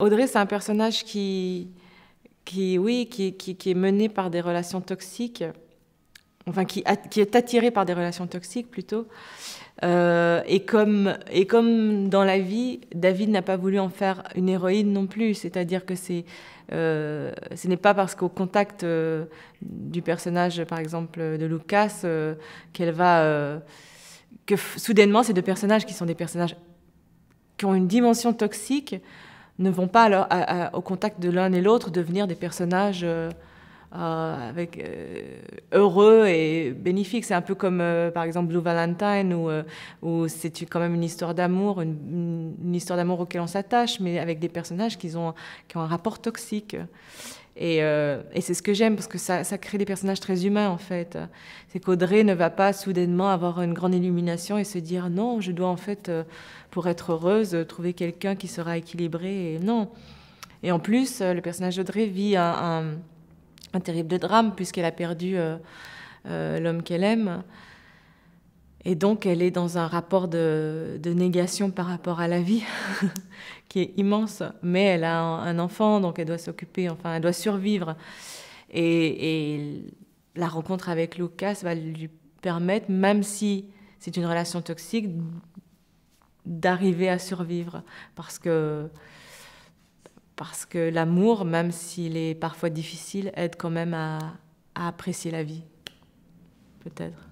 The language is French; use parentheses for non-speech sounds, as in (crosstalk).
Audrey, c'est un personnage qui, qui oui, qui, est mené par des relations toxiques, enfin qui, est attiré par des relations toxiques plutôt. Euh, et, comme, et comme dans la vie, David n'a pas voulu en faire une héroïne non plus, c'est-à-dire que euh, ce n'est pas parce qu'au contact euh, du personnage, par exemple, de Lucas, qu'elle va... que soudainement, ces deux personnages qui sont des personnages qui ont une dimension toxique, ne vont pas alors, au contact de l'un et l'autre devenir des personnages euh, euh, avec, euh, heureux et bénéfiques. C'est un peu comme par exemple Blue Valentine où, c'est quand même une histoire d'amour, une, histoire d'amour auquel on s'attache, mais avec des personnages qui ont un rapport toxique. Euh, et, c'est ce que j'aime parce que ça, crée des personnages très humains en fait. C'est qu'Audrey ne va pas soudainement avoir une grande illumination et se dire non, je dois en fait, euh, pour être heureuse, trouver quelqu'un qui sera équilibré. Et non. Et en plus, euh, le personnage d'Audrey vit un, terrible drame puisqu'elle a perdu l'homme qu'elle aime. Et donc, elle est dans un rapport de, négation par rapport à la vie (laughs) qui est immense. Mais elle a un, enfant, donc elle doit s'occuper, enfin, elle doit survivre. Et, la rencontre avec Lucas va lui permettre, même si c'est une relation toxique, d'arriver à survivre. Parce que, parce que l'amour, même s'il est parfois difficile, aide quand même à apprécier la vie, peut-être.